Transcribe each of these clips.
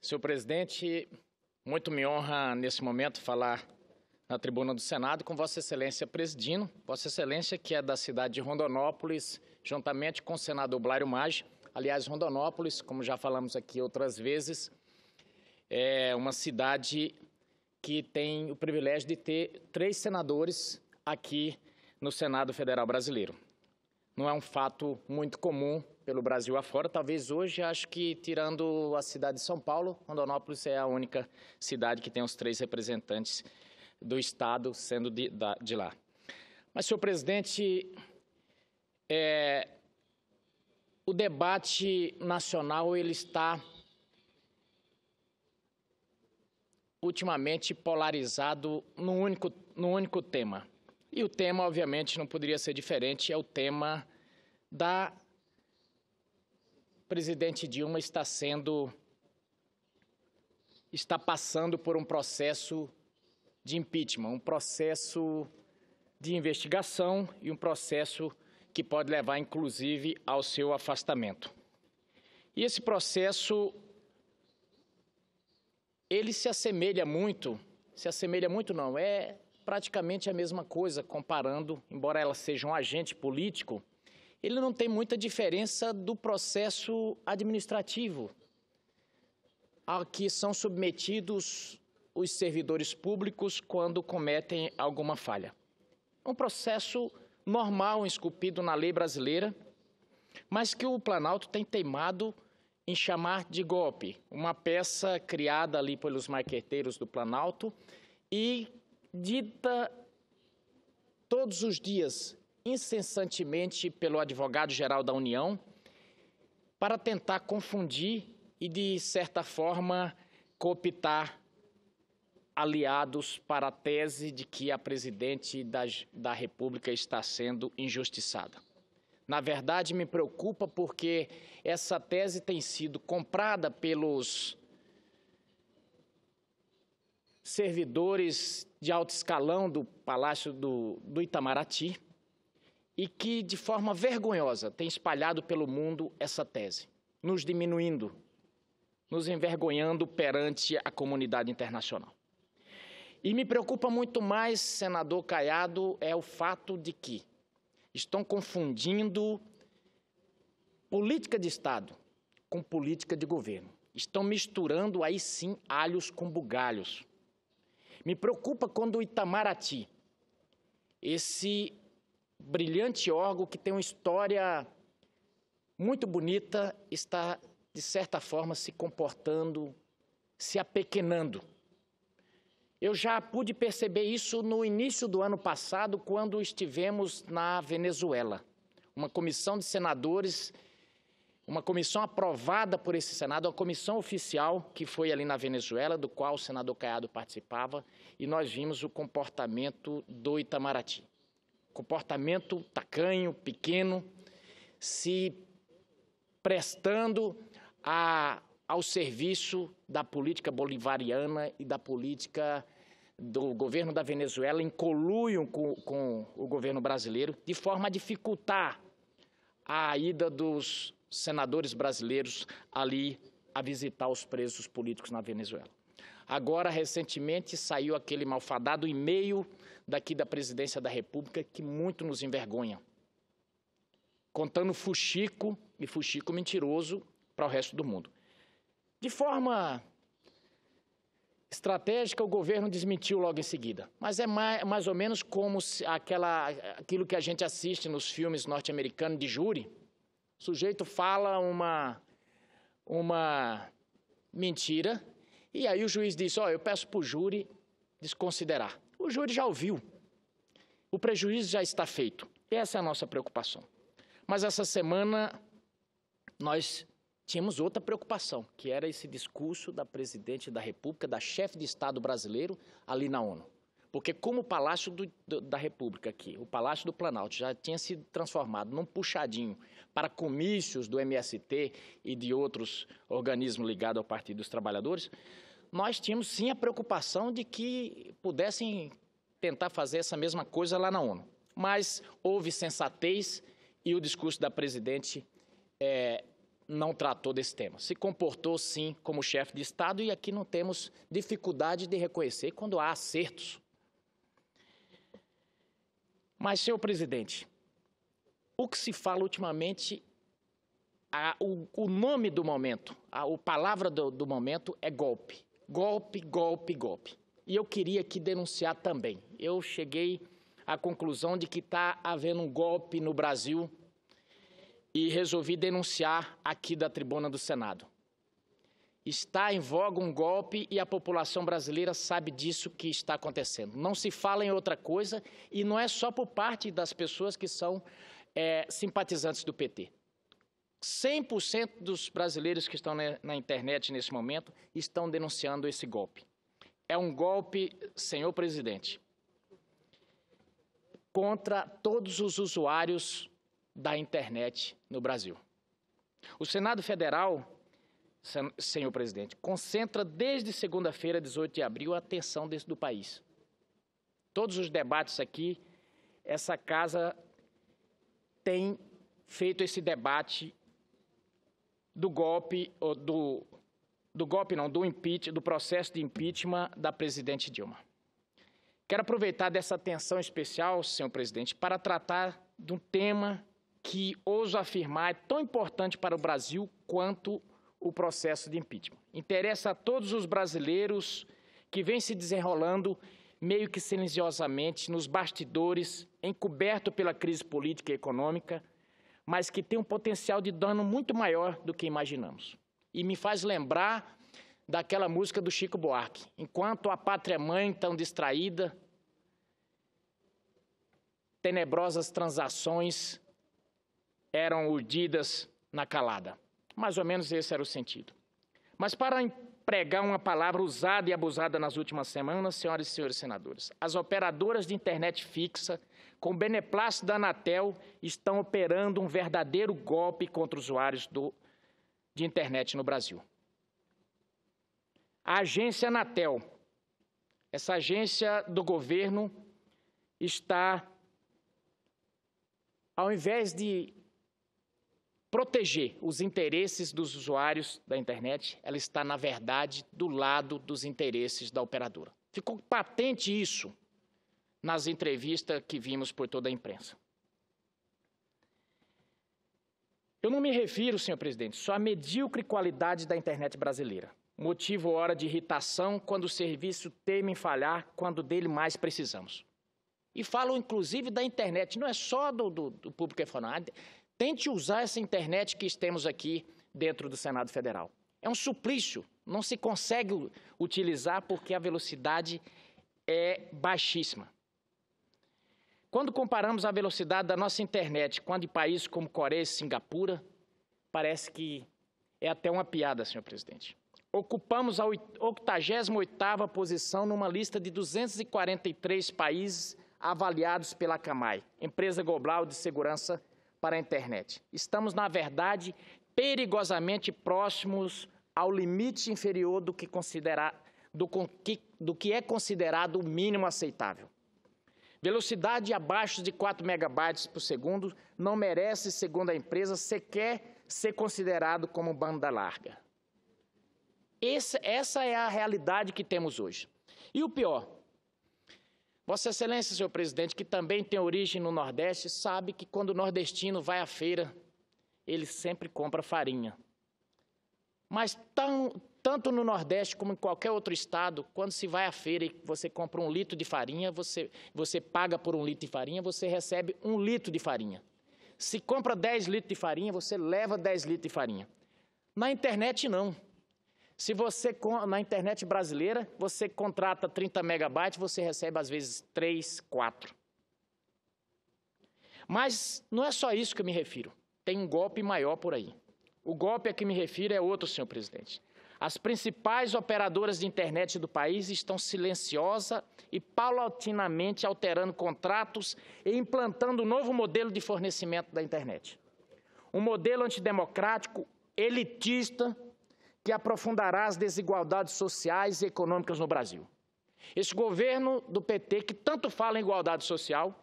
Senhor presidente, muito me honra nesse momento falar na tribuna do Senado com Vossa Excelência presidindo. Vossa Excelência, que é da cidade de Rondonópolis, juntamente com o senador Blário Maggi. Aliás, Rondonópolis, como já falamos aqui outras vezes, é uma cidade que tem o privilégio de ter três senadores aqui no Senado Federal Brasileiro. Não é um fato muito comum pelo Brasil afora. Talvez hoje, acho que tirando a cidade de São Paulo, Rondonópolis é a única cidade que tem os três representantes do Estado sendo de, de lá. Mas, senhor presidente, é, o debate nacional ele está ultimamente polarizado no único, num único tema. E o tema, obviamente, não poderia ser diferente, é o tema da presidente Dilma está sendo está passando por um processo de impeachment, um processo de investigação e um processo que pode levar inclusive ao seu afastamento. E esse processo ele se assemelha muito, se assemelha muito não, é praticamente a mesma coisa comparando, embora ela seja um agente político, ele não tem muita diferença do processo administrativo a que são submetidos os servidores públicos quando cometem alguma falha. Um processo normal esculpido na lei brasileira, mas que o Planalto tem teimado em chamar de golpe, uma peça criada ali pelos marqueteiros do Planalto e dita todos os dias incessantemente pelo advogado-geral da União para tentar confundir e, de certa forma, cooptar aliados para a tese de que a presidente da, da República está sendo injustiçada. Na verdade, me preocupa porque essa tese tem sido comprada pelos servidores de alto escalão do Palácio do, do Itamaraty e que, de forma vergonhosa, tem espalhado pelo mundo essa tese, nos diminuindo, nos envergonhando perante a comunidade internacional. E me preocupa muito mais, senador Caiado, é o fato de que estão confundindo política de Estado com política de governo. Estão misturando aí sim alhos com bugalhos. Me preocupa quando o Itamaraty, esse brilhante órgão que tem uma história muito bonita, está, de certa forma, se comportando, se apequenando. Eu já pude perceber isso no início do ano passado, quando estivemos na Venezuela. Uma comissão de senadores, uma comissão aprovada por esse Senado, uma comissão oficial que foi ali na Venezuela, do qual o senador Caiado participava, e nós vimos o comportamento do Itamaraty comportamento tacanho, pequeno, se prestando a, ao serviço da política bolivariana e da política do governo da Venezuela em coluio com, com o governo brasileiro, de forma a dificultar a ida dos senadores brasileiros ali a visitar os presos políticos na Venezuela. Agora, recentemente, saiu aquele malfadado e-mail daqui da Presidência da República que muito nos envergonha, contando fuxico e fuxico mentiroso para o resto do mundo. De forma estratégica, o governo desmentiu logo em seguida. Mas é mais, mais ou menos como aquela, aquilo que a gente assiste nos filmes norte-americanos de júri. O sujeito fala uma, uma mentira e aí o juiz diz: Ó, oh, eu peço para o júri desconsiderar. O júri já ouviu. O prejuízo já está feito. E essa é a nossa preocupação. Mas essa semana nós tínhamos outra preocupação, que era esse discurso da presidente da República, da chefe de Estado brasileiro, ali na ONU. Porque como o Palácio do, do, da República aqui, o Palácio do Planalto, já tinha sido transformado num puxadinho para comícios do MST e de outros organismos ligados ao Partido dos Trabalhadores, nós tínhamos sim a preocupação de que pudessem tentar fazer essa mesma coisa lá na ONU. Mas houve sensatez e o discurso da presidente é, não tratou desse tema. Se comportou, sim, como chefe de Estado e aqui não temos dificuldade de reconhecer quando há acertos. Mas, senhor presidente, o que se fala ultimamente, a, o, o, nome do momento, a, a palavra do, do momento é golpe golpe, golpe, golpe. E eu queria aqui denunciar também. Eu cheguei à conclusão de que está havendo um golpe no Brasil e resolvi denunciar aqui da tribuna do Senado. Está em voga um golpe e a população brasileira sabe disso que está acontecendo. Não se fala em outra coisa e não é só por parte das pessoas que são é, simpatizantes do PT. 100% dos brasileiros que estão na internet nesse momento estão denunciando esse golpe. É um golpe, senhor presidente, contra todos os usuários da internet no Brasil. O Senado Federal, senhor presidente, concentra desde segunda-feira, 18 de abril, a atenção desse, do país. Todos os debates aqui, essa casa tem feito esse debate do golpe, do, do golpe não, do impeachment, do processo de impeachment da presidente Dilma. Quero aproveitar dessa atenção especial, senhor presidente, para tratar de um tema que ouso afirmar é tão importante para o Brasil quanto o processo de impeachment. Interessa a todos os brasileiros que vem se desenrolando meio que silenciosamente nos bastidores, encoberto pela crise política e econômica, mas que tem um potencial de dano muito maior do que imaginamos. E me faz lembrar daquela música do Chico Buarque. Enquanto a pátria mãe tão distraída, tenebrosas transações eram urdidas na calada. Mais ou menos esse era o sentido. Mas para pregar uma palavra usada e abusada nas últimas semanas, senhoras e senhores senadores. As operadoras de internet fixa, com beneplácito da Anatel, estão operando um verdadeiro golpe contra usuários do, de internet no Brasil. A agência Anatel, essa agência do governo, está, ao invés de proteger os interesses dos usuários da internet, ela está, na verdade, do lado dos interesses da operadora. Ficou patente isso nas entrevistas que vimos por toda a imprensa. Eu não me refiro, senhor presidente, só à medíocre qualidade da internet brasileira, motivo hora de irritação quando o serviço teme em falhar quando dele mais precisamos. E falo, inclusive, da internet, não é só do, do, do público informal. Tente usar essa internet que temos aqui dentro do Senado Federal. É um suplício, não se consegue utilizar porque a velocidade é baixíssima. Quando comparamos a velocidade da nossa internet com a de países como Coreia e Singapura, parece que é até uma piada, senhor presidente. Ocupamos a 88ª posição numa lista de 243 países avaliados pela CAMAI, empresa global de segurança para a internet. Estamos, na verdade, perigosamente próximos ao limite inferior do que, do, do que é considerado o mínimo aceitável. Velocidade abaixo de 4 megabytes por segundo não merece, segundo a empresa, sequer ser considerado como banda larga. essa é a realidade que temos hoje. E o pior, Vossa Excelência, senhor presidente, que também tem origem no Nordeste, sabe que quando o nordestino vai à feira, ele sempre compra farinha. Mas tão, tanto no Nordeste como em qualquer outro estado, quando se vai à feira e você compra um litro de farinha, você, você paga por um litro de farinha, você recebe um litro de farinha. Se compra 10 litros de farinha, você leva 10 litros de farinha. Na internet, não. Se você, na internet brasileira, você contrata 30 megabytes, você recebe às vezes 3, 4. Mas não é só isso que eu me refiro. Tem um golpe maior por aí. O golpe a que me refiro é outro, senhor presidente. As principais operadoras de internet do país estão silenciosa e paulatinamente alterando contratos e implantando um novo modelo de fornecimento da internet. Um modelo antidemocrático, elitista, que aprofundará as desigualdades sociais e econômicas no Brasil. Esse governo do PT, que tanto fala em igualdade social,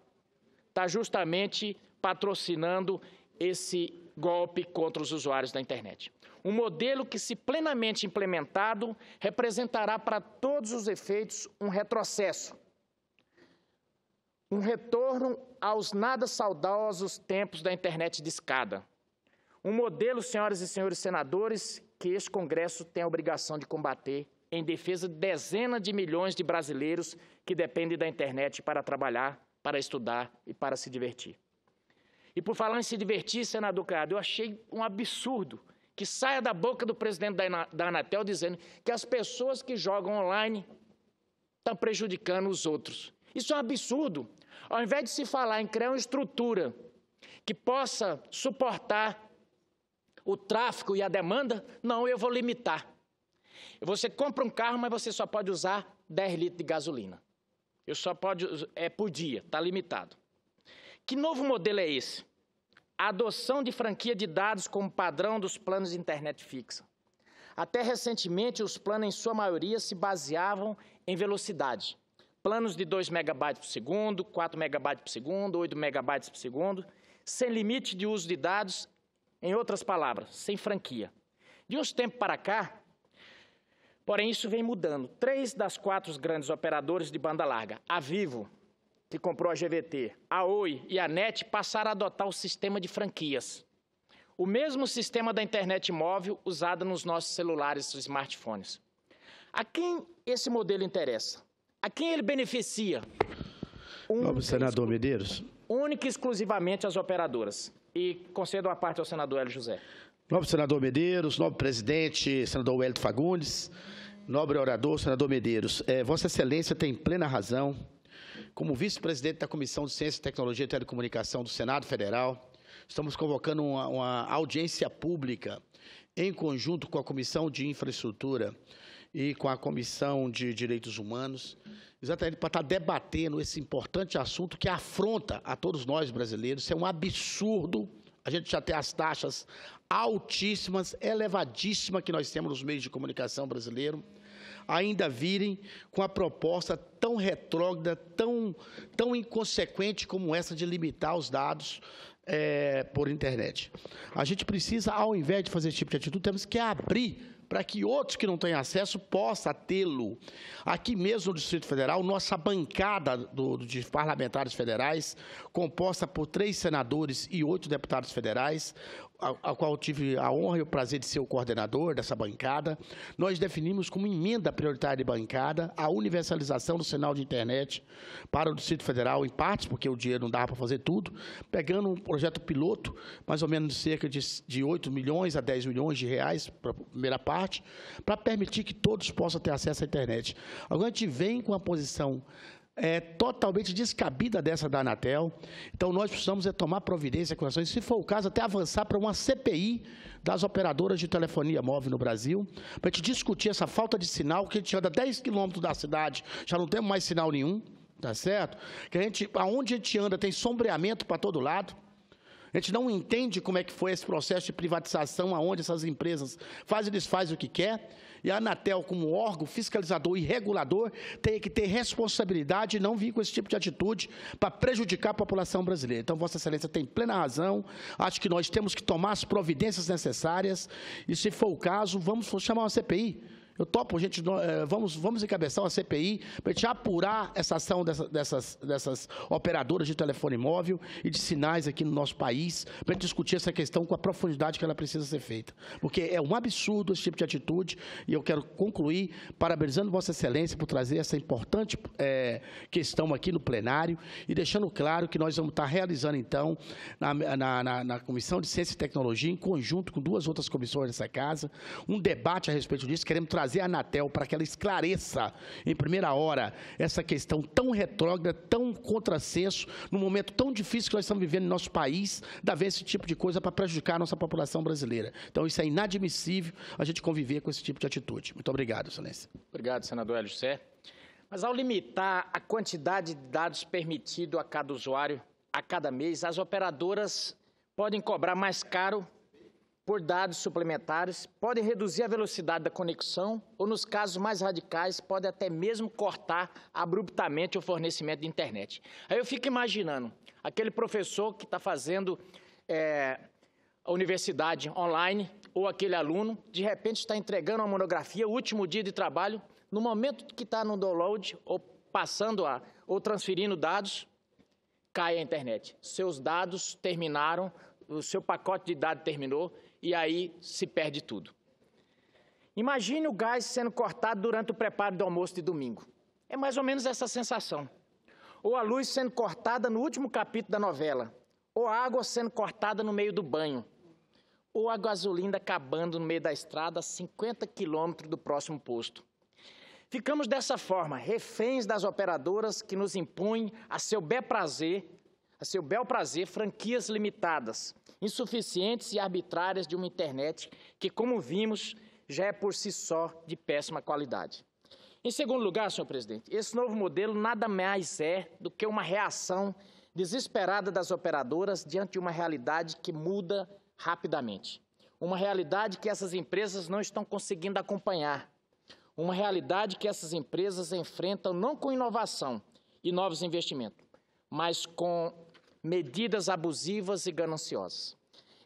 está justamente patrocinando esse golpe contra os usuários da internet. Um modelo que, se plenamente implementado, representará para todos os efeitos um retrocesso, um retorno aos nada saudosos tempos da internet de escada. Um modelo, senhoras e senhores senadores, que este Congresso tem a obrigação de combater em defesa de dezenas de milhões de brasileiros que dependem da internet para trabalhar, para estudar e para se divertir. E por falar em se divertir, senador Cado, eu achei um absurdo que saia da boca do presidente da Anatel dizendo que as pessoas que jogam online estão prejudicando os outros. Isso é um absurdo. Ao invés de se falar em criar uma estrutura que possa suportar o tráfico e a demanda, não, eu vou limitar. Você compra um carro, mas você só pode usar 10 litros de gasolina. Eu só pode é por dia, está limitado. Que novo modelo é esse? A adoção de franquia de dados como padrão dos planos de internet fixa. Até recentemente, os planos, em sua maioria, se baseavam em velocidade. Planos de 2 megabytes por segundo, 4 megabytes por segundo, 8 megabytes por segundo, sem limite de uso de dados em outras palavras, sem franquia. De uns tempos para cá, porém, isso vem mudando. Três das quatro grandes operadoras de banda larga, a Vivo, que comprou a GVT, a Oi e a NET, passaram a adotar o sistema de franquias. O mesmo sistema da internet móvel usado nos nossos celulares e smartphones. A quem esse modelo interessa? A quem ele beneficia? Única, senador Medeiros. Única e exclusivamente as operadoras e concedo a parte ao senador Hélio José. Nobre senador Medeiros, nobre presidente, senador Hélio Fagundes, nobre orador, senador Medeiros, é, Vossa Excelência tem plena razão. Como vice-presidente da Comissão de Ciência, Tecnologia e Telecomunicação do Senado Federal, estamos convocando uma, uma audiência pública em conjunto com a Comissão de Infraestrutura e com a Comissão de Direitos Humanos, exatamente para estar debatendo esse importante assunto que afronta a todos nós brasileiros. Isso é um absurdo. A gente já tem as taxas altíssimas, elevadíssimas que nós temos nos meios de comunicação brasileiro, ainda virem com a proposta tão retrógrada, tão, tão inconsequente como essa de limitar os dados é, por internet. A gente precisa, ao invés de fazer esse tipo de atitude, temos que abrir para que outros que não têm acesso possam tê-lo. Aqui mesmo no Distrito Federal, nossa bancada do, do, de parlamentares federais, composta por três senadores e oito deputados federais, a qual tive a honra e o prazer de ser o coordenador dessa bancada, nós definimos como emenda prioritária de bancada a universalização do sinal de internet para o Distrito Federal, em partes, porque o dinheiro não dava para fazer tudo, pegando um projeto piloto, mais ou menos de cerca de, de 8 milhões a 10 milhões de reais, para a primeira parte, para permitir que todos possam ter acesso à internet. Agora, a gente vem com a posição é, totalmente descabida dessa da Anatel. Então, nós precisamos é, tomar providência com ações, se for o caso, até avançar para uma CPI das operadoras de telefonia móvel no Brasil, para a gente discutir essa falta de sinal, que a gente anda 10 quilômetros da cidade, já não temos mais sinal nenhum, tá certo? Que a gente, aonde a gente anda, tem sombreamento para todo lado. A gente não entende como é que foi esse processo de privatização, aonde essas empresas fazem, eles fazem o que quer. E a Anatel, como órgão fiscalizador e regulador, tem que ter responsabilidade e não vir com esse tipo de atitude para prejudicar a população brasileira. Então, Vossa Excelência tem plena razão. Acho que nós temos que tomar as providências necessárias. E, se for o caso, vamos chamar uma CPI eu topo, gente, eh, vamos, vamos encabeçar uma CPI para a gente apurar essa ação dessas, dessas, dessas operadoras de telefone móvel e de sinais aqui no nosso país, para a gente discutir essa questão com a profundidade que ela precisa ser feita. Porque é um absurdo esse tipo de atitude e eu quero concluir parabenizando Vossa Excelência por trazer essa importante é, questão aqui no plenário e deixando claro que nós vamos estar tá realizando, então, na, na, na, na Comissão de Ciência e Tecnologia, em conjunto com duas outras comissões dessa casa, um debate a respeito disso. Queremos trazer trazer a Anatel para que ela esclareça em primeira hora essa questão tão retrógrada, tão contrassenso, num momento tão difícil que nós estamos vivendo no nosso país, da ver esse tipo de coisa para prejudicar a nossa população brasileira. Então, isso é inadmissível a gente conviver com esse tipo de atitude. Muito obrigado, Excelência. Obrigado, senador Hélio Sé. Mas ao limitar a quantidade de dados permitido a cada usuário a cada mês, as operadoras podem cobrar mais caro por dados suplementares, podem reduzir a velocidade da conexão ou, nos casos mais radicais, pode até mesmo cortar abruptamente o fornecimento de internet. Aí eu fico imaginando aquele professor que está fazendo é, a universidade online ou aquele aluno, de repente está entregando uma monografia, último dia de trabalho, no momento que está no download ou passando a, ou transferindo dados, cai a internet. Seus dados terminaram, o seu pacote de dados terminou e aí se perde tudo. Imagine o gás sendo cortado durante o preparo do almoço de domingo. É mais ou menos essa sensação. Ou a luz sendo cortada no último capítulo da novela. Ou a água sendo cortada no meio do banho. Ou a gasolina acabando no meio da estrada a 50 quilômetros do próximo posto. Ficamos dessa forma, reféns das operadoras que nos impõem a seu bel prazer a seu bel prazer, franquias limitadas, insuficientes e arbitrárias de uma internet que, como vimos, já é por si só de péssima qualidade. Em segundo lugar, senhor presidente, esse novo modelo nada mais é do que uma reação desesperada das operadoras diante de uma realidade que muda rapidamente. Uma realidade que essas empresas não estão conseguindo acompanhar. Uma realidade que essas empresas enfrentam não com inovação e novos investimentos, mas com medidas abusivas e gananciosas.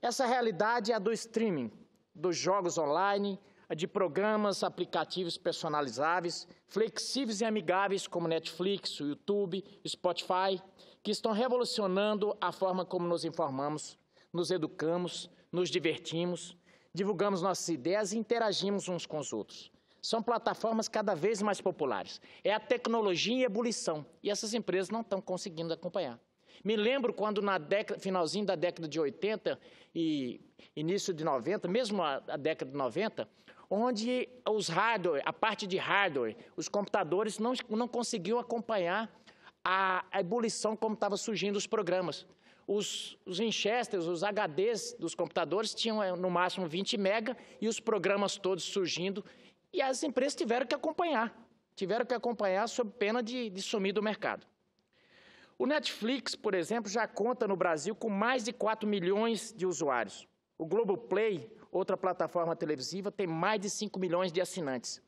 Essa realidade é a do streaming, dos jogos online, a de programas, aplicativos personalizáveis, flexíveis e amigáveis como Netflix, YouTube, Spotify, que estão revolucionando a forma como nos informamos, nos educamos, nos divertimos, divulgamos nossas ideias e interagimos uns com os outros. São plataformas cada vez mais populares. É a tecnologia em ebulição e essas empresas não estão conseguindo acompanhar. Me lembro quando, na década, finalzinho da década de 80 e início de 90, mesmo a, a década de 90, onde os hardware, a parte de hardware, os computadores não, não conseguiam acompanhar a, a ebulição como estava surgindo os programas. Os, os Winchesters, os HDs dos computadores tinham eh, no máximo 20 mega e os programas todos surgindo e as empresas tiveram que acompanhar, tiveram que acompanhar sob pena de, de sumir do mercado. O Netflix, por exemplo, já conta no Brasil com mais de 4 milhões de usuários. O Globoplay, outra plataforma televisiva, tem mais de 5 milhões de assinantes.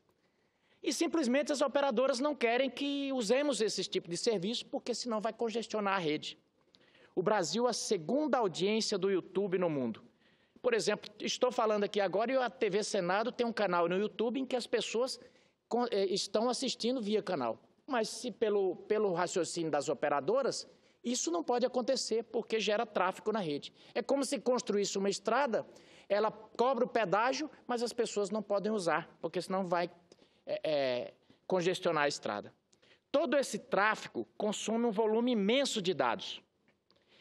E simplesmente as operadoras não querem que usemos esse tipo de serviço, porque senão vai congestionar a rede. O Brasil é a segunda audiência do YouTube no mundo. Por exemplo, estou falando aqui agora e a TV Senado tem um canal no YouTube em que as pessoas eh, estão assistindo via canal. Mas se pelo, pelo raciocínio das operadoras, isso não pode acontecer, porque gera tráfego na rede. É como se construísse uma estrada, ela cobra o pedágio, mas as pessoas não podem usar, porque senão vai é, é, congestionar a estrada. Todo esse tráfego consome um volume imenso de dados.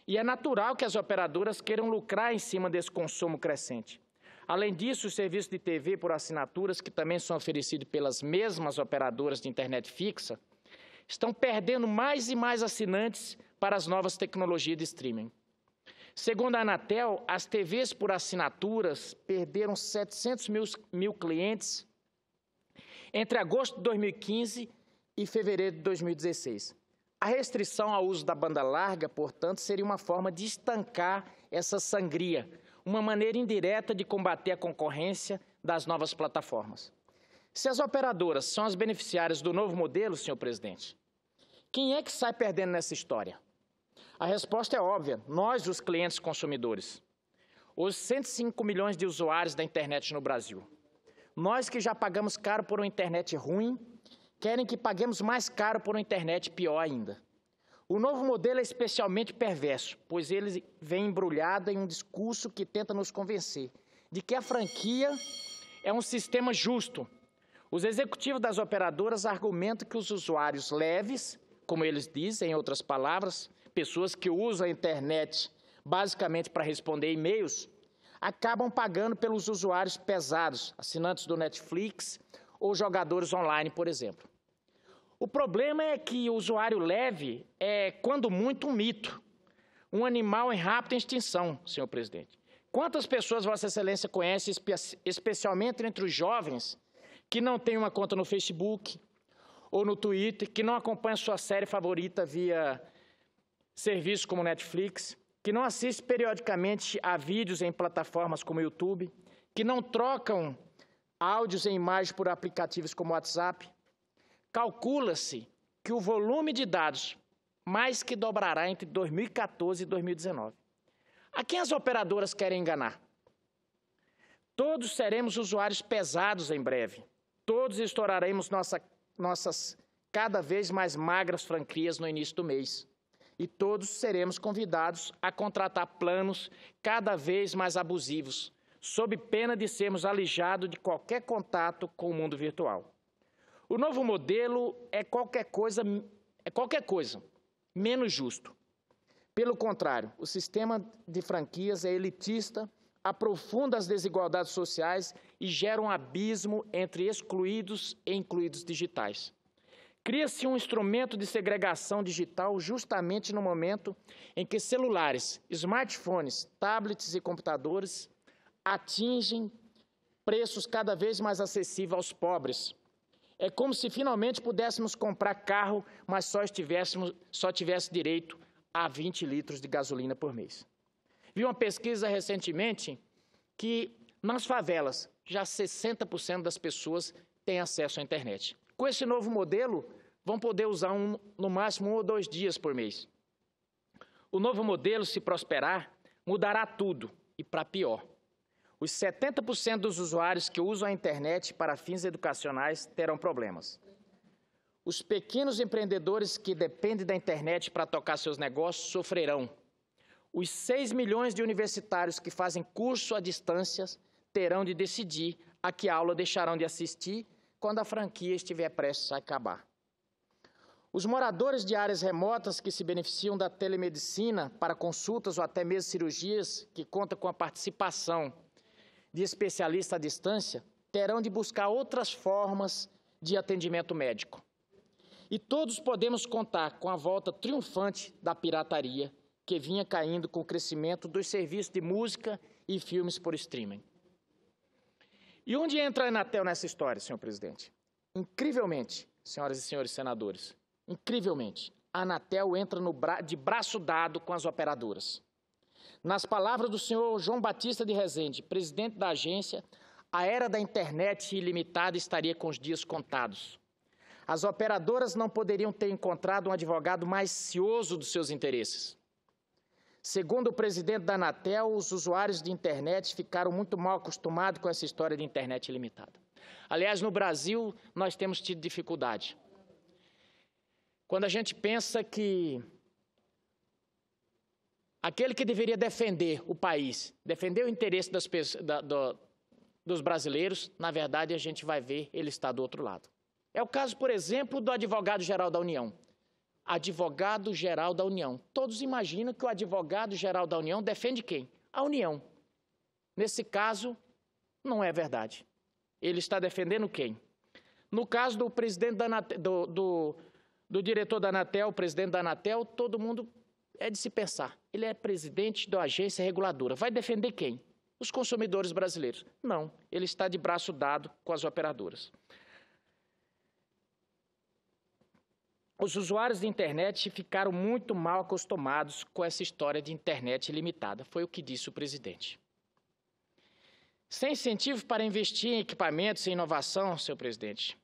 E é natural que as operadoras queiram lucrar em cima desse consumo crescente. Além disso, os serviços de TV por assinaturas, que também são oferecidos pelas mesmas operadoras de internet fixa, estão perdendo mais e mais assinantes para as novas tecnologias de streaming. Segundo a Anatel, as TVs por assinaturas perderam 700 mil, mil clientes entre agosto de 2015 e fevereiro de 2016. A restrição ao uso da banda larga, portanto, seria uma forma de estancar essa sangria, uma maneira indireta de combater a concorrência das novas plataformas. Se as operadoras são as beneficiárias do novo modelo, senhor presidente, quem é que sai perdendo nessa história? A resposta é óbvia: nós, os clientes consumidores. Os 105 milhões de usuários da internet no Brasil. Nós que já pagamos caro por uma internet ruim, querem que paguemos mais caro por uma internet pior ainda. O novo modelo é especialmente perverso, pois ele vem embrulhado em um discurso que tenta nos convencer de que a franquia é um sistema justo, os executivos das operadoras argumentam que os usuários leves, como eles dizem, em outras palavras, pessoas que usam a internet basicamente para responder e-mails, acabam pagando pelos usuários pesados, assinantes do Netflix ou jogadores online, por exemplo. O problema é que o usuário leve é, quando muito, um mito, um animal em rápida extinção, senhor presidente. Quantas pessoas Vossa Excelência conhece, especialmente entre os jovens, que não tem uma conta no Facebook ou no Twitter, que não acompanha sua série favorita via serviços como Netflix, que não assiste periodicamente a vídeos em plataformas como YouTube, que não trocam áudios e imagens por aplicativos como WhatsApp, calcula-se que o volume de dados mais que dobrará entre 2014 e 2019. A quem as operadoras querem enganar? Todos seremos usuários pesados em breve todos estouraremos nossa, nossas cada vez mais magras franquias no início do mês. E todos seremos convidados a contratar planos cada vez mais abusivos, sob pena de sermos alijados de qualquer contato com o mundo virtual. O novo modelo é qualquer coisa, é qualquer coisa, menos justo. Pelo contrário, o sistema de franquias é elitista, aprofunda as desigualdades sociais e gera um abismo entre excluídos e incluídos digitais. Cria-se um instrumento de segregação digital justamente no momento em que celulares, smartphones, tablets e computadores atingem preços cada vez mais acessíveis aos pobres. É como se finalmente pudéssemos comprar carro, mas só, estivéssemos, só tivesse direito a 20 litros de gasolina por mês. Vi uma pesquisa recentemente que nas favelas já 60% das pessoas têm acesso à internet. Com esse novo modelo, vão poder usar um, no máximo um ou dois dias por mês. O novo modelo, se prosperar, mudará tudo e para pior. Os 70% dos usuários que usam a internet para fins educacionais terão problemas. Os pequenos empreendedores que dependem da internet para tocar seus negócios sofrerão. Os 6 milhões de universitários que fazem curso à distância terão de decidir a que aula deixarão de assistir quando a franquia estiver prestes a acabar. Os moradores de áreas remotas que se beneficiam da telemedicina para consultas ou até mesmo cirurgias, que conta com a participação de especialista à distância, terão de buscar outras formas de atendimento médico. E todos podemos contar com a volta triunfante da pirataria, que vinha caindo com o crescimento dos serviços de música e filmes por streaming. E onde entra a Anatel nessa história, senhor presidente? Incrivelmente, senhoras e senhores senadores, incrivelmente, a Anatel entra bra de braço dado com as operadoras. Nas palavras do senhor João Batista de Rezende, presidente da agência, a era da internet ilimitada estaria com os dias contados. As operadoras não poderiam ter encontrado um advogado mais cioso dos seus interesses. Segundo o presidente da Anatel, os usuários de internet ficaram muito mal acostumados com essa história de internet ilimitada. Aliás, no Brasil, nós temos tido dificuldade. Quando a gente pensa que aquele que deveria defender o país, defender o interesse das, da, do, dos brasileiros, na verdade, a gente vai ver ele está do outro lado. É o caso, por exemplo, do advogado-geral da União advogado-geral da União. Todos imaginam que o advogado-geral da União defende quem? A União. Nesse caso, não é verdade. Ele está defendendo quem? No caso do presidente da Anatel, do, do, do diretor da Anatel, presidente da Anatel, todo mundo é de se pensar. Ele é presidente da agência reguladora. Vai defender quem? Os consumidores brasileiros. Não, ele está de braço dado com as operadoras. os usuários de internet ficaram muito mal acostumados com essa história de internet limitada, foi o que disse o presidente. Sem incentivo para investir em equipamentos e inovação, seu presidente,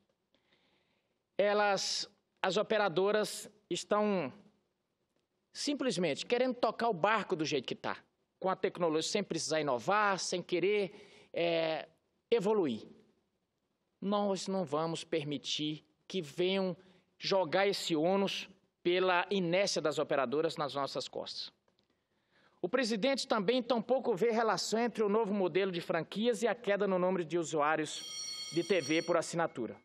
elas, as operadoras estão simplesmente querendo tocar o barco do jeito que está, com a tecnologia, sem precisar inovar, sem querer é, evoluir. Nós não vamos permitir que venham jogar esse ônus pela inércia das operadoras nas nossas costas. O presidente também tampouco vê relação entre o novo modelo de franquias e a queda no número de usuários de TV por assinatura.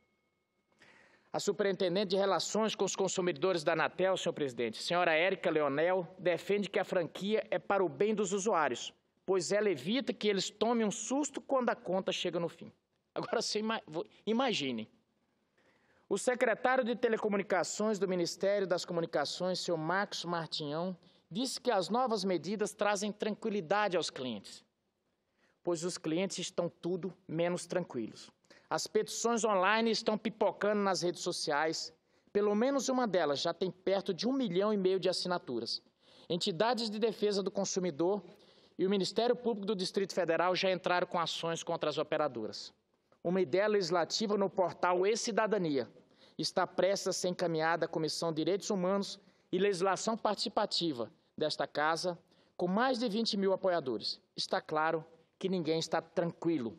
A superintendente de Relações com os Consumidores da Anatel, senhor presidente, senhora Érica Leonel, defende que a franquia é para o bem dos usuários, pois ela evita que eles tomem um susto quando a conta chega no fim. Agora, imaginem, o secretário de Telecomunicações do Ministério das Comunicações, senhor Marcos Martinhão, disse que as novas medidas trazem tranquilidade aos clientes, pois os clientes estão tudo menos tranquilos. As petições online estão pipocando nas redes sociais. Pelo menos uma delas já tem perto de um milhão e meio de assinaturas. Entidades de defesa do consumidor e o Ministério Público do Distrito Federal já entraram com ações contra as operadoras. Uma ideia legislativa no portal E-Cidadania está prestes a ser encaminhada à Comissão de Direitos Humanos e Legislação Participativa desta Casa, com mais de 20 mil apoiadores. Está claro que ninguém está tranquilo.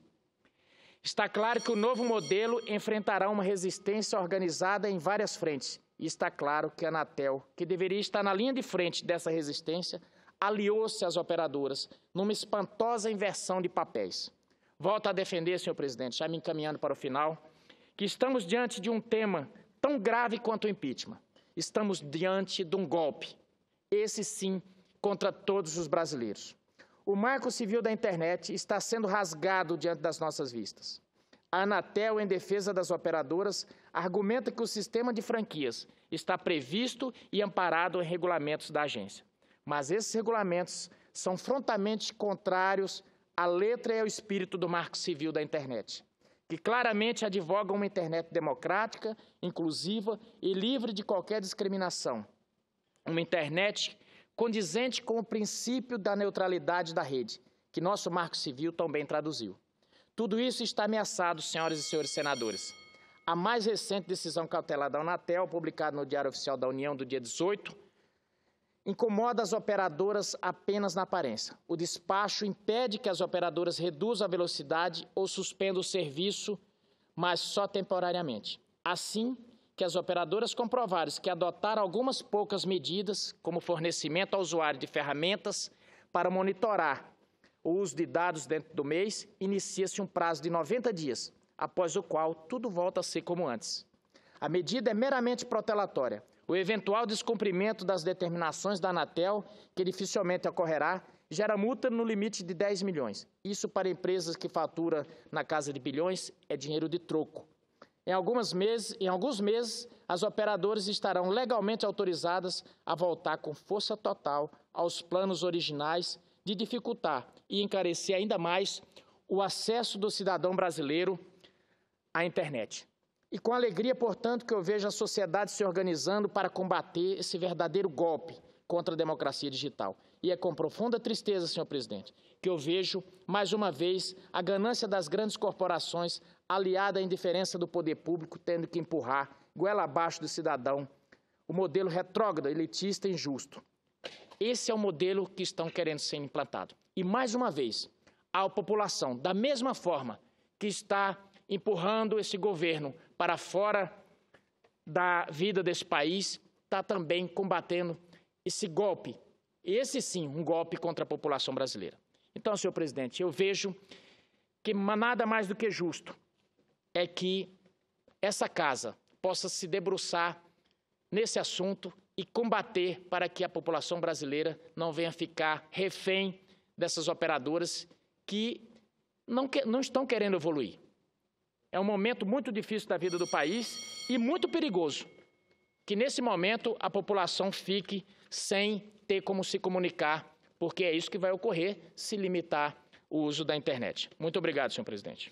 Está claro que o novo modelo enfrentará uma resistência organizada em várias frentes. E está claro que a Anatel, que deveria estar na linha de frente dessa resistência, aliou-se às operadoras numa espantosa inversão de papéis. Volto a defender, senhor presidente, já me encaminhando para o final, que estamos diante de um tema tão grave quanto o impeachment. Estamos diante de um golpe, esse sim, contra todos os brasileiros. O marco civil da internet está sendo rasgado diante das nossas vistas. A Anatel, em defesa das operadoras, argumenta que o sistema de franquias está previsto e amparado em regulamentos da agência. Mas esses regulamentos são frontamente contrários à letra e ao espírito do Marco Civil da Internet que claramente advogam uma internet democrática, inclusiva e livre de qualquer discriminação. Uma internet condizente com o princípio da neutralidade da rede, que nosso Marco Civil também traduziu. Tudo isso está ameaçado, senhoras e senhores senadores. A mais recente decisão cautelar da Anatel, publicada no Diário Oficial da União do dia 18, incomoda as operadoras apenas na aparência. O despacho impede que as operadoras reduzam a velocidade ou suspendam o serviço, mas só temporariamente. Assim que as operadoras comprovarem que adotaram algumas poucas medidas, como fornecimento ao usuário de ferramentas para monitorar o uso de dados dentro do mês, inicia-se um prazo de 90 dias, após o qual tudo volta a ser como antes. A medida é meramente protelatória o eventual descumprimento das determinações da Anatel, que dificilmente ocorrerá, gera multa no limite de 10 milhões. Isso para empresas que faturam na casa de bilhões é dinheiro de troco. Em, algumas meses, em alguns meses, as operadoras estarão legalmente autorizadas a voltar com força total aos planos originais de dificultar e encarecer ainda mais o acesso do cidadão brasileiro à internet. E com alegria, portanto, que eu vejo a sociedade se organizando para combater esse verdadeiro golpe contra a democracia digital. E é com profunda tristeza, senhor presidente, que eu vejo, mais uma vez, a ganância das grandes corporações aliada à indiferença do poder público, tendo que empurrar goela abaixo do cidadão o modelo retrógrado, elitista e injusto. Esse é o modelo que estão querendo ser implantado. E, mais uma vez, a população, da mesma forma que está empurrando esse governo para fora da vida desse país, está também combatendo esse golpe. Esse sim, um golpe contra a população brasileira. Então, senhor presidente, eu vejo que nada mais do que justo é que essa casa possa se debruçar nesse assunto e combater para que a população brasileira não venha ficar refém dessas operadoras que não, que, não estão querendo evoluir. É um momento muito difícil da vida do país e muito perigoso que nesse momento a população fique sem ter como se comunicar, porque é isso que vai ocorrer se limitar o uso da internet. Muito obrigado, senhor presidente.